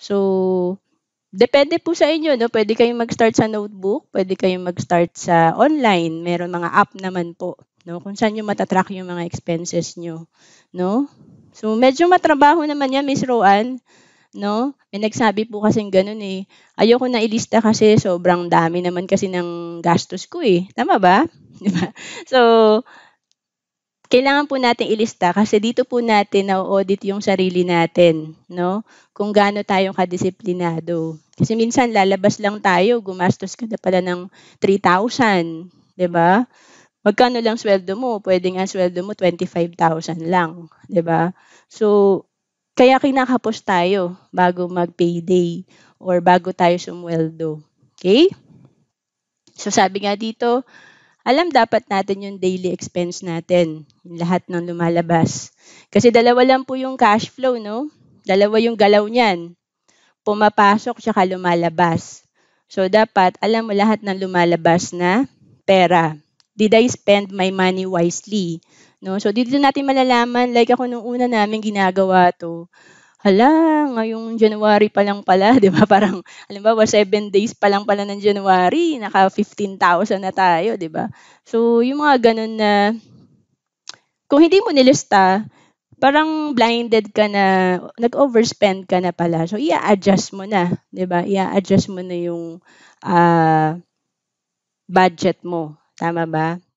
So, depende po sa inyo, no? Pwede kayong mag-start sa notebook, pwede kayong mag-start sa online, meron mga app naman po, no? Kung saan niyo matatrack yung mga expenses niyo, no? So, medyo matrabaho naman 'yan, Miss Roan, no? May nagsabi po kasi ganun eh. Ayoko na ilista kasi sobrang dami naman kasi ng gastos ko eh. Tama ba? Di ba? So, kailangan po natin ilista kasi dito po natin na-audit yung sarili natin, no? Kung gaano tayong kadisiplinado. Kasi minsan lalabas lang tayo, gumastos ka na pala ng 3,000, 'di ba? Magkano lang sweldo mo? Pwede ang sweldo mo 25,000 lang, 'di ba? So kaya kinakapos tayo bago mag-payday or bago tayo sumweldo. Okay? So sabi nga dito, alam dapat natin yung daily expense natin, yung lahat ng lumalabas. Kasi dalawa lang po yung cash flow, no? Dalawa yung galaw niyan. Pumapasok tsaka lumalabas. So dapat alam mo lahat ng lumalabas na pera. Did I spend my money wisely? No? So dito natin malalaman like ako nung una namin ginagawa 'to hala, ngayong January pa lang pala, di ba? Parang, ba, 7 days pa lang pala ng January, naka 15,000 na tayo, di ba? So, yung mga ganun na, kung hindi mo nilista, parang blinded ka na, nag-overspend ka na pala. So, i-adjust mo na, di ba? I-adjust mo na yung uh, budget mo. Tama ba?